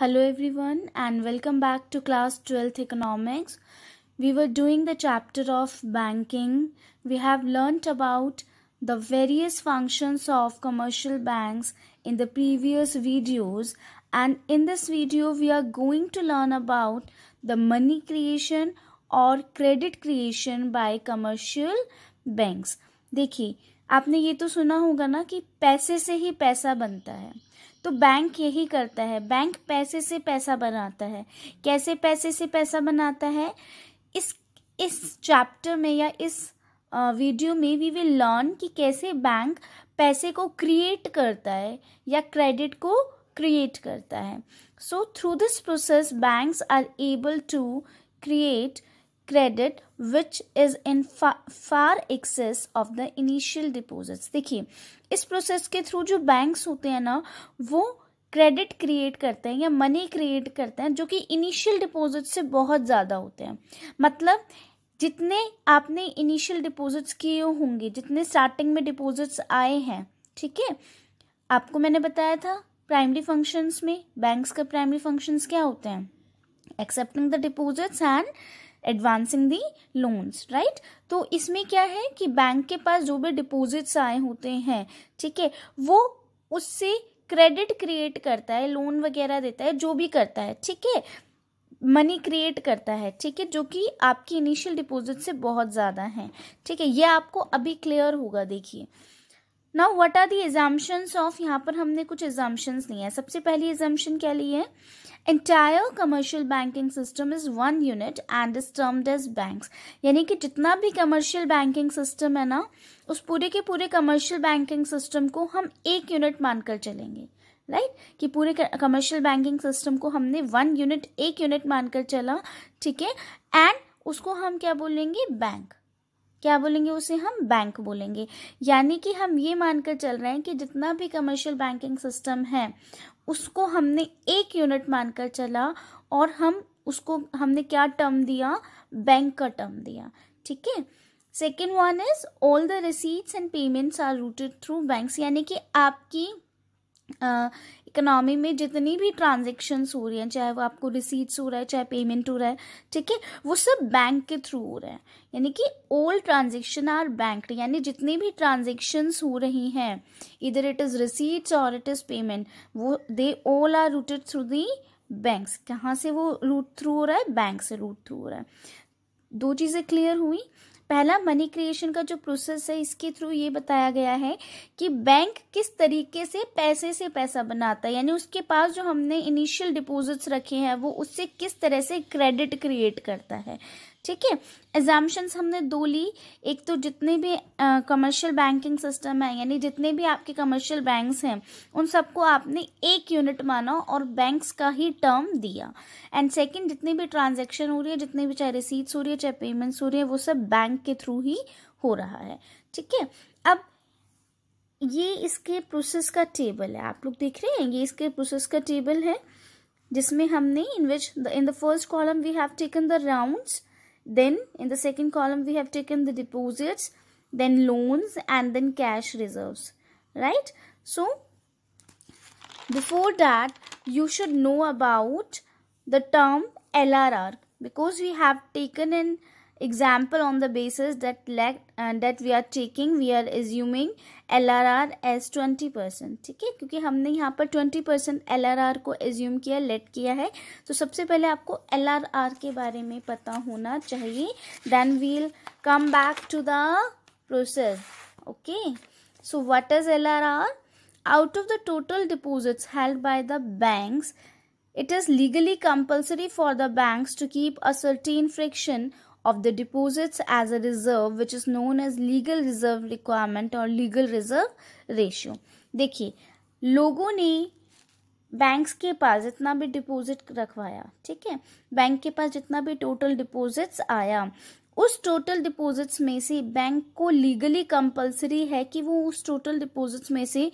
Hello everyone and welcome back to class 12th economics. We were doing the chapter of banking. We have learnt about the various functions of commercial banks in the previous videos and in this video we are going to learn about the money creation और credit creation by commercial banks देखिए आपने ये तो सुना होगा ना कि पैसे से ही पैसा बनता है तो बैंक यही करता है बैंक पैसे से पैसा बनाता है कैसे पैसे से पैसा बनाता है इस इस चैप्टर में या इस वीडियो में वी विल लर्न कि कैसे बैंक पैसे को क्रिएट करता है या क्रेडिट को क्रिएट करता है so through this process banks are able to create credit which is in far excess of the initial deposit देखिए इस प्रोसेस के थ्रू जो बैंक्स होते हैं ना वो क्रेडिट क्रिएट करते हैं या मनी क्रिएट करते हैं जो कि इनिशियल डिपॉजिट से बहुत ज़्यादा होते हैं मतलब जितने आपने इनिशियल डिपॉजिट्स किए होंगे जितने स्टार्टिंग में डिपॉजिट्स आए हैं ठीक है आपको मैंने बताया था प्राइमरी फंक्शंस में बैंक्स का प्राइमरी फंक्शंस क्या होते हैं accepting the deposits and advancing the loans right तो इसमें क्या है कि बैंक के पास जो भी डिपॉजिट्स आए होते हैं ठीक है वो उससे क्रेडिट क्रिएट करता है लोन वगैरह देता है जो भी करता है ठीक है मनी क्रिएट करता है ठीक है जो कि आपकी इनिशियल डिपॉजिट से बहुत ज़्यादा है ठीक है ये आपको अभी क्लियर होगा देखिए now what are the assumptions of यहाँ पर हमने कुछ एग्जाम्शंस लिए हैं सबसे पहली एग्जाम्शन क्या ली है entire commercial banking system is one unit and is termed as bank यानी कि जितना भी कमर्शियल बैंकिंग सिस्टम है ना उस पूरे के पूरे कमर्शियल बैंकिंग सिस्टम को हम एक यूनिट मानकर चलेंगे राइट right? कि पूरे कमर्शियल बैंकिंग सिस्टम को हमने वन यूनिट एक यूनिट मानकर चला ठीक है एंड उसको हम क्या बोलेंगे बैंक क्या बोलेंगे उसे हम बैंक बोलेंगे यानी कि हम ये मानकर चल रहे हैं कि जितना भी कमर्शियल बैंकिंग सिस्टम है उसको हमने एक यूनिट मानकर चला और हम उसको हमने क्या टर्म दिया बैंक का टर्म दिया ठीक है second one is all the receipts and payments are routed through bank यानी कि आपकी इकोनॉमी में जितनी भी ट्रांजेक्शन हो रही हैं चाहे वो आपको रिसीट्स हो रहा है चाहे पेमेंट हो रहा है ठीक है वो सब बैंक के थ्रू हो रहा है यानी कि ओल्ड ट्रांजेक्शन आर बैंक यानी जितनी भी ट्रांजेक्शन हो रही हैं इधर इट इज़ रिसीट्स और इट इज़ पेमेंट वो they all are routed through the bank कहाँ से वो रूट थ्रू हो रहा है बैंक से रूट थ्रू हो रहा है दो चीज़ें क्लियर हुई पहला मनी क्रिएशन का जो प्रोसेस है इसके थ्रू ये बताया गया है कि बैंक किस तरीके से पैसे से पैसा बनाता है यानी उसके पास जो हमने इनिशियल डिपॉजिट्स रखे हैं वो उससे किस तरह से क्रेडिट क्रिएट करता है ठीक है एग्जाम्शंस हमने दो ली एक तो जितने भी कमर्शियल बैंकिंग सिस्टम है यानी जितने भी आपके कमर्शियल बैंक्स हैं उन सबको आपने एक यूनिट माना और बैंक्स का ही टर्म दिया एंड सेकंड जितने भी ट्रांजैक्शन हो रही है जितने भी चाहे रिसीट्स हो रही है चाहे पेमेंट्स हो रही है वो सब बैंक के थ्रू ही हो रहा है ठीक है अब ये इसके प्रोसेस का टेबल है आप लोग देख रहे हैं ये इसके प्रोसेस का टेबल है जिसमें हमने in which in the first column we have taken the rounds Then in the second column, we have taken the deposits, then loans and then cash reserves. Right? So, before that, you should know about the term LRR because we have taken in example on the basis that let, uh, that we are taking we are assuming LRR as 20 percent ठीक है क्योंकि हमने यहाँ पर 20 percent L को assume किया लेट किया है तो सबसे पहले आपको एल के बारे में पता होना चाहिए then we'll come back to the process okay so what is L out of the total deposits held by the banks it is legally compulsory for the banks to keep a certain fraction of the deposits as a reserve which is known as legal reserve requirement or legal reserve ratio देखिए लोगों ने banks के पास जितना भी deposit रखवाया ठीक है bank के पास जितना भी टोटल डिपॉजिट्स आया उस टोटल डिपॉजिट्स में से बैंक को लीगली कंपलसरी है कि वो उस टोटल डिपॉजिट्स में से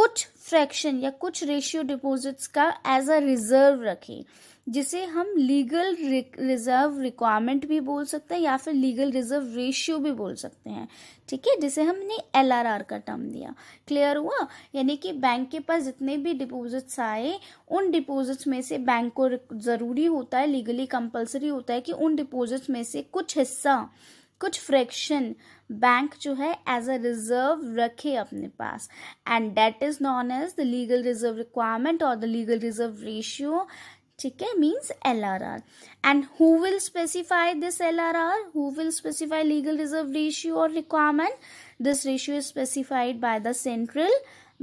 कुछ फ्रैक्शन या कुछ रेशियो डिपॉजिट्स का एज अ रिजर्व रखे जिसे हम लीगल रिजर्व रिक्वायरमेंट भी बोल सकते हैं या फिर लीगल रिजर्व रेशियो भी बोल सकते हैं ठीक है जिसे हमने एल का टर्म दिया क्लियर हुआ यानी कि बैंक के पास जितने भी डिपॉजिट्स आए उन डिपॉजिट्स में से बैंक को ज़रूरी होता है लीगली कंपलसरी होता है कि उन डिपॉजिट्स में से कुछ हिस्सा कुछ फ्रैक्शन बैंक जो है एज अ रिजर्व रखे अपने पास and that is known as the legal reserve requirement और द लीगल रिजर्व रेशियो ठीक है means L R R and who will specify this L R R who will specify legal reserve ratio और requirement this ratio is specified by the central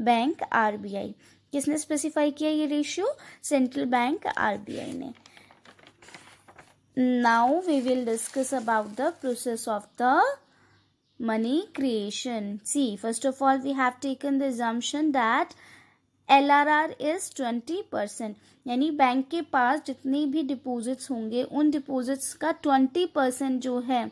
bank R B I किसने specify किया ये ratio central bank R B I ने now we will discuss about the process of the money creation see first of all we have taken the assumption that L R R is twenty percent यानी bank के पास जितनी भी deposits होंगे उन deposits का twenty percent जो है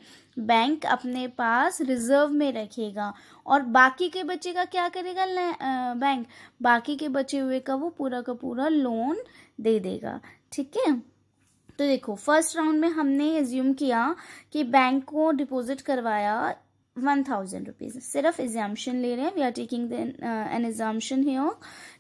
बैंक अपने पास रिजर्व में रखेगा और बाकी के बच्चे का क्या करेगा आ, बैंक बाकी के बचे हुए का वो पूरा का पूरा लोन दे देगा ठीक है तो देखो फर्स्ट राउंड में हमने एज्यूम किया कि बैंक को डिपॉजिट करवाया वन थाउजेंड रुपीज सिर्फ एग्जाम्शन ले रहे हैं we are taking an assumption here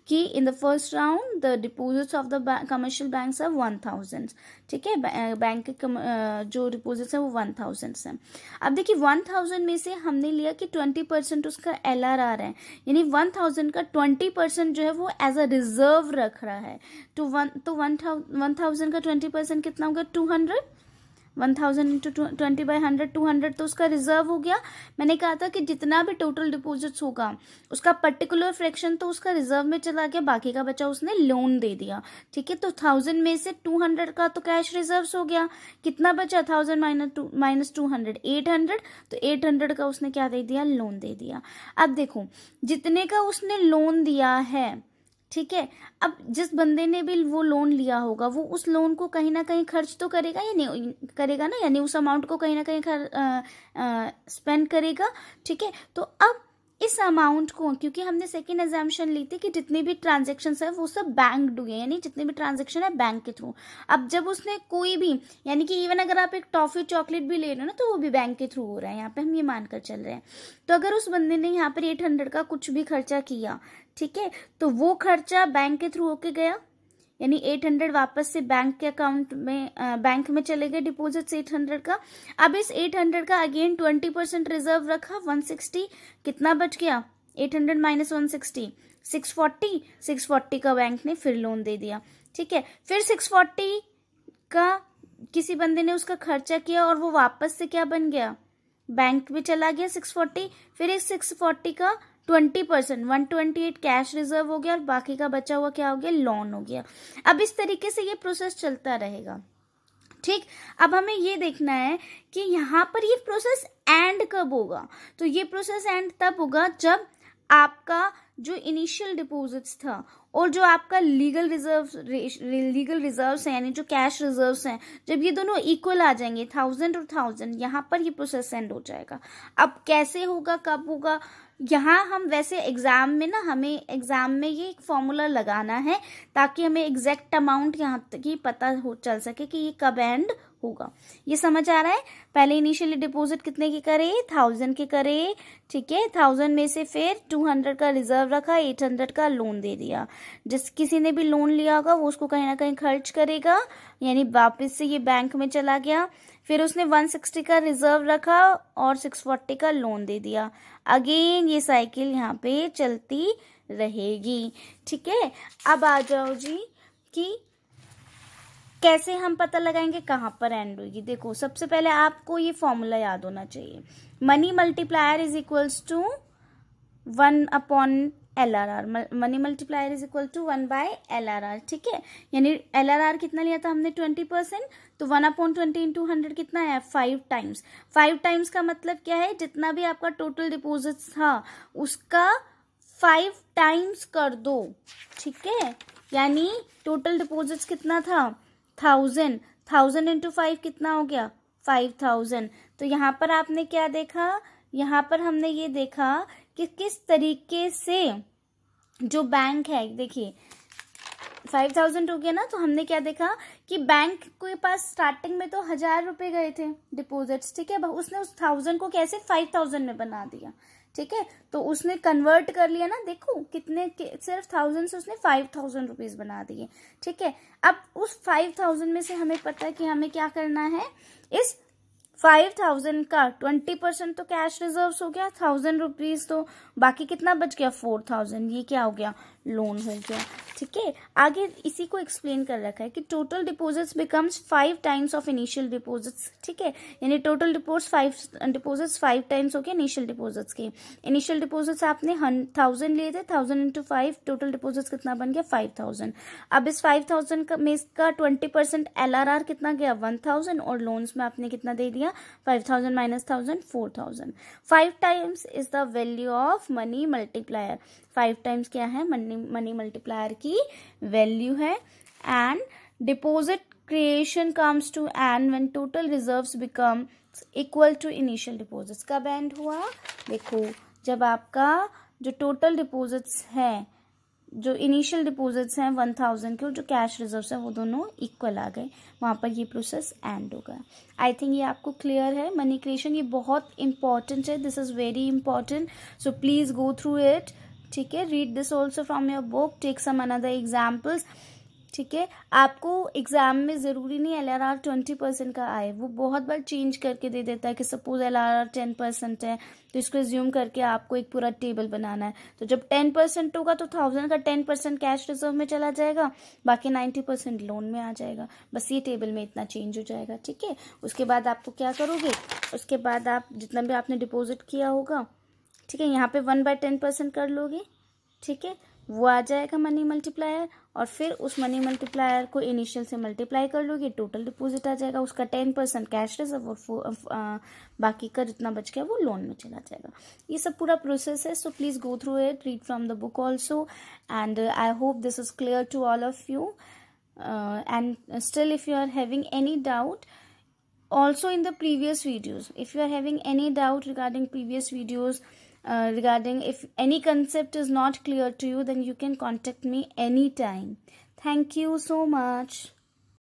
कि in the first round the deposits of the commercial bank है वन थाउजेंड ठीक है बैंक uh, के uh, जो डिपोजिट्स हैं वो वन थाउजेंड हैं अब देखिए वन थाउजेंड में से हमने लिया कि ट्वेंटी परसेंट उसका एल आर आ रहा है यानी वन थाउजेंड का ट्वेंटी परसेंट जो है वो एज अ रिजर्व रख रहा है तो वन तो वन थाउजेंड का ट्वेंटी परसेंट कितना होगा two hundred one thousand into twenty by hundred two hundred तो उसका रिजर्व हो गया मैंने कहा था कि जितना भी टोटल डिपॉजिट्स होगा उसका पर्टिकुलर फ्रैक्शन तो उसका रिजर्व में चला गया बाकी का बचा उसने लोन दे दिया ठीक है तो थाउजेंड में से टू हंड्रेड का तो कैश रिजर्व हो गया कितना बचा thousand minus two minus two hundred eight hundred तो एट हंड्रेड का उसने क्या दे दिया लोन दे दिया अब देखो जितने का उसने लोन दिया है ठीक है अब जिस बंदे ने भी वो लोन लिया होगा वो उस लोन को कहीं ना कहीं खर्च तो करेगा या नहीं करेगा ना यानी उस अमाउंट को कहीं ना कहीं स्पेंड करेगा ठीक है तो अब इस अमाउंट को क्योंकि हमने सेकेंड एग्जामेशन ली थी कि जितने भी ट्रांजेक्शन है वो सब बैंक डू है यानी जितने भी ट्रांजेक्शन है बैंक के थ्रू अब जब उसने कोई भी यानी कि इवन अगर आप एक टॉफी चॉकलेट भी ले रहे हो ना तो वो भी बैंक के थ्रू हो रहा है यहाँ पे हम ये मानकर चल रहे हैं तो अगर उस बंदे ने यहाँ पर एट हंड्रेड का कुछ भी खर्चा किया ठीक है तो वो खर्चा बैंक के थ्रू होके गया यानी 800 वापस से बैंक के अकाउंट में आ, बैंक में चले गए डिपॉजिट्स 800 का अब इस 800 का अगेन 20 परसेंट रिजर्व रखा 160 कितना बच गया 800 हंड्रेड माइनस वन सिक्सटी का बैंक ने फिर लोन दे दिया ठीक है फिर सिक्स का किसी बंदे ने उसका खर्चा किया और वो वापस से क्या बन गया बैंक में चला गया 640 फिर इस 640 का twenty percent one twenty eight cash reserve हो गया और बाकी का बचा हुआ क्या हो गया लोन हो गया अब इस तरीके से ये प्रोसेस चलता रहेगा ठीक अब हमें ये देखना है कि यहाँ पर ये प्रोसेस एंड कब होगा तो ये प्रोसेस एंड तब होगा जब आपका जो इनिशियल डिपॉजिट्स था और जो आपका लीगल रिजर्व लीगल रिजर्व्स हैं यानी जो कैश रिजर्व्स हैं जब ये दोनों इक्वल आ जाएंगे थाउजेंड और थाउजेंड यहाँ पर ये प्रोसेस एंड हो जाएगा अब कैसे होगा कब होगा यहाँ हम वैसे एग्ज़ाम में ना हमें एग्ज़ाम में ये एक फॉर्मूला लगाना है ताकि हमें एग्जैक्ट अमाउंट यहाँ ही पता हो चल सके कि ये कब एंड होगा ये समझ आ रहा है पहले इनिशियली डिपॉजिट कितने की करे थाउजेंड के करे ठीक है थाउजेंड में से फिर टू हंड्रेड का रिजर्व रखा एट हंड्रेड का लोन दे दिया जिस किसी ने भी लोन लिया होगा वो उसको कहीं ना कहीं खर्च करेगा यानी वापस से ये बैंक में चला गया फिर उसने 160 का रिजर्व रखा और 640 का लोन दे दिया अगेन ये साइकिल यहाँ पे चलती रहेगी ठीक है अब आ जाओ जी कि कैसे हम पता लगाएंगे कहाँ पर एंड होगी देखो सबसे पहले आपको ये फॉर्मूला याद होना चाहिए money multiplier is equals to one upon L R R money multiplier is equal to one by L R R ठीक है यानी एल आर आर कितना लिया था हमने ट्वेंटी परसेंट तो one upon twenty into hundred कितना है फाइव टाइम्स फाइव टाइम्स का मतलब क्या है जितना भी आपका टोटल डिपोजिट था उसका फाइव टाइम्स कर दो ठीक है यानी टोटल डिपोजिट कितना था थाउजेंड थाउजेंड इंटू फाइव कितना हो गया फाइव थाउजेंड तो यहाँ पर आपने क्या देखा यहाँ पर हमने ये देखा कि किस तरीके से जो बैंक है देखिए फाइव थाउजेंड हो गया ना तो हमने क्या देखा कि बैंक के पास स्टार्टिंग में तो हजार रुपए गए थे डिपॉजिट्स ठीक है उसने उस थाउजेंड को कैसे फाइव थाउजेंड में बना दिया ठीक है तो उसने कन्वर्ट कर लिया ना देखो कितने के सिर्फ थाउजेंड से उसने फाइव थाउजेंड रुपीज बना दिए ठीक है अब उस फाइव थाउजेंड में से हमें पता है कि हमें क्या करना है इस फाइव थाउजेंड का ट्वेंटी परसेंट तो कैश रिजर्व हो गया थाउजेंड रुपीज तो बाकी कितना बच गया फोर थाउजेंड ये क्या हो गया लोन हो गया ठीक है आगे इसी को एक्सप्लेन कर रखा है कि total deposits becomes five times of initial deposits ठीक है यानी total deposit five deposits five times हो गया इनिशियल डिपोजिट्स के इनिशियल डिपोजिट्स आपने थाउजेंड लिए थे thousand into five total deposits कितना बन गया फाइव थाउजेंड अब इस फाइव थाउजेंड का में इसका twenty percent L R R कितना गया वन थाउजेंड और लोन्स में आपने कितना दे दिया five thousand minus thousand four thousand five times is the value of money multiplier five times क्या है मनी मनी मल्टीप्लायर की वैल्यू है and deposit creation comes to end when total reserves become equal to initial deposits कब end हुआ देखो जब आपका जो टोटल डिपॉजिट्स हैं जो इनिशियल डिपॉजिट्स हैं वन थाउजेंड के और जो कैश रिजर्व हैं वो दोनों इक्वल आ गए वहाँ पर ये प्रोसेस एंड होगा आई थिंक ये आपको क्लियर है मनी क्रिएशन ये बहुत इंपॉर्टेंट है this is very important so please go through it ठीक है read this also from your book take some another examples ठीक है आपको एग्जाम में ज़रूरी नहीं L R R twenty percent का आए वो बहुत बार चेंज करके दे देता है कि suppose L R R ten percent है तो इसको रिज्यूम करके आपको एक पूरा टेबल बनाना है तो जब टेन परसेंट होगा तो थाउजेंड का टेन परसेंट कैश रिजर्व में चला जाएगा बाकी नाइन्टी परसेंट लोन में आ जाएगा बस ये टेबल में इतना चेंज हो जाएगा ठीक है उसके बाद आपको क्या करोगे उसके बाद आप जितना भी आपने डिपोजिट किया होगा ठीक है यहाँ पे वन बाय टेन परसेंट कर लोगे ठीक है वो आ जाएगा मनी मल्टीप्लायर और फिर उस मनी मल्टीप्लायर को इनिशियल से मल्टीप्लाई कर लोगे टोटल डिपॉजिट आ जाएगा उसका टेन परसेंट कैश रिजर्व और बाकी का जितना बच गया वो लोन में चला जाएगा ये सब पूरा प्रोसेस है so please go through it read from the book also and I hope this is clear to all of you and still if you are having any doubt also in the previous videos if you are having any doubt regarding previous videos Uh, regarding if any concept is not clear to you then you can contact me anytime thank you so much